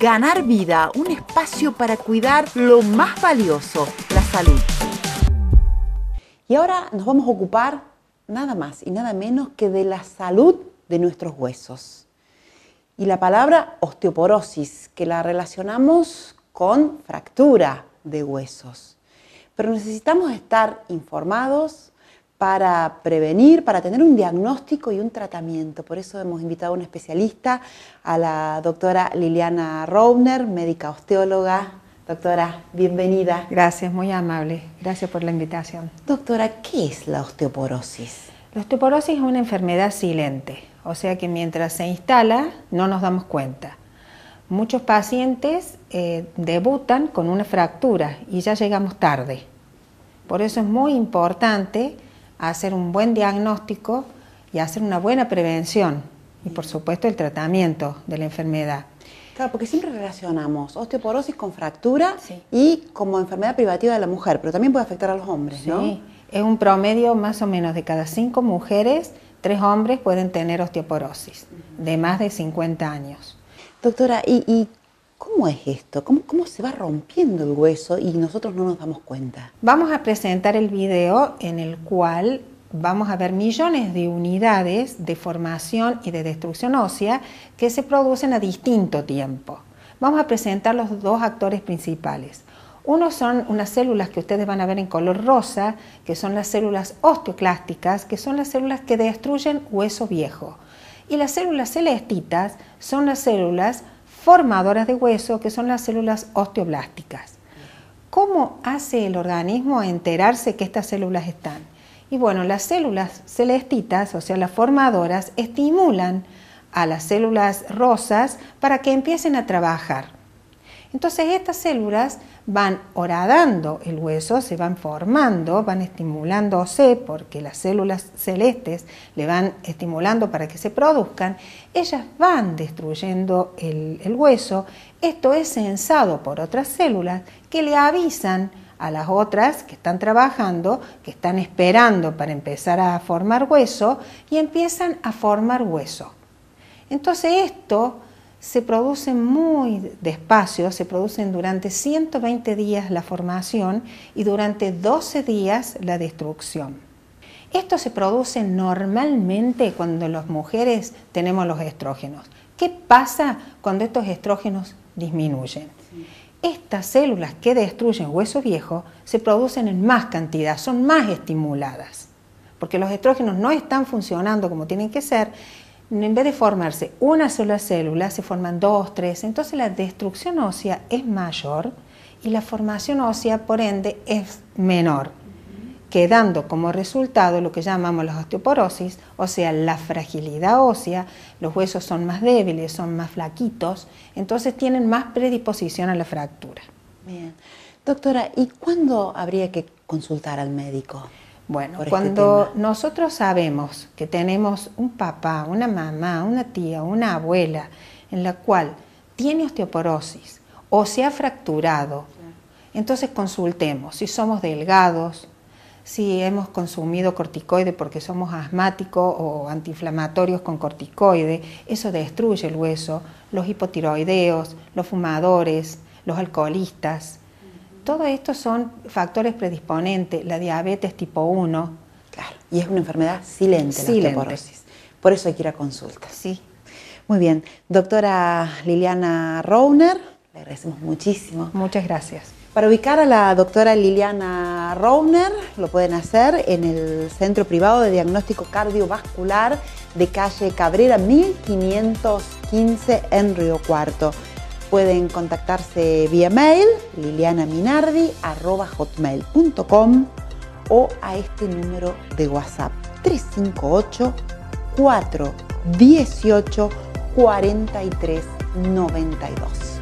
Ganar Vida, un espacio para cuidar lo más valioso, la salud. Y ahora nos vamos a ocupar nada más y nada menos que de la salud de nuestros huesos. Y la palabra osteoporosis, que la relacionamos con fractura de huesos. Pero necesitamos estar informados, para prevenir, para tener un diagnóstico y un tratamiento. Por eso hemos invitado a una especialista, a la doctora Liliana Rowner, médica osteóloga. Doctora, bienvenida. Gracias, muy amable. Gracias por la invitación. Doctora, ¿qué es la osteoporosis? La osteoporosis es una enfermedad silente, o sea que mientras se instala no nos damos cuenta. Muchos pacientes eh, debutan con una fractura y ya llegamos tarde. Por eso es muy importante hacer un buen diagnóstico y hacer una buena prevención y por supuesto el tratamiento de la enfermedad. Claro, porque siempre relacionamos osteoporosis con fractura y como enfermedad privativa de la mujer, pero también puede afectar a los hombres, sí. es un promedio más o menos de cada cinco mujeres, tres hombres pueden tener osteoporosis de más de 50 años. Doctora, ¿y, y ¿Cómo es esto? ¿Cómo, se va rompiendo el hueso y nosotros no nos damos cuenta? Vamos a presentar el video en el cual vamos a ver millones de unidades de formación y de destrucción ósea que se producen a distinto tiempo. Vamos a presentar los dos actores principales. Uno son unas células que ustedes van a ver en color rosa, que son las células osteoclásticas, que son las células que destruyen hueso viejo. Y las células celestitas son las células formadoras de hueso, que son las células osteoblásticas. ¿Cómo hace el organismo a enterarse que estas células están? Y bueno, las células celestitas, o sea, las formadoras, estimulan a las células rosas para que empiecen a trabajar. Entonces estas células van horadando el hueso, se van formando, van estimulándose porque las células celestes le van estimulando para que se produzcan, ellas van destruyendo el, hueso, esto es sensado por otras células que le avisan a las otras que están trabajando, que están esperando para empezar a formar hueso y empiezan a formar hueso. Entonces esto se producen muy despacio, se producen durante 120 días la formación y durante 12 días la destrucción. Esto se produce normalmente cuando las mujeres tenemos los estrógenos. ¿Qué pasa cuando estos estrógenos disminuyen? Estas células que destruyen hueso viejo se producen en más cantidad, son más estimuladas, porque los estrógenos no están funcionando como tienen que ser en vez de formarse una sola célula, se forman dos, tres, entonces la destrucción ósea es mayor y la formación ósea, por ende, es menor, quedando como resultado lo que llamamos la osteoporosis, o sea, la fragilidad ósea, los huesos son más débiles, son más flaquitos, entonces tienen más predisposición a la fractura. Bien. Doctora, ¿y cuándo habría que consultar al médico? Bueno, este cuando nosotros sabemos que tenemos un papá, una mamá, una tía, una abuela, en la cual tiene osteoporosis o se ha fracturado, entonces consultemos si somos delgados, si hemos consumido corticoide porque somos asmáticos o antiinflamatorios con corticoide, eso destruye el hueso, los hipotiroideos, los fumadores, los alcoholistas, todo esto son factores predisponentes, la diabetes tipo 1. Claro, y es una enfermedad silente, la osteoporosis. Por eso hay que ir a consulta. Sí. Muy bien, doctora Liliana Rowner, le agradecemos muchísimo. Muchas gracias. Para ubicar a la doctora Liliana Rowner, lo pueden hacer en el Centro Privado de Diagnóstico Cardiovascular de calle Cabrera 1515 en Río Cuarto. Pueden contactarse vía mail lilianaminardi.com o a este número de WhatsApp 358 418 4392.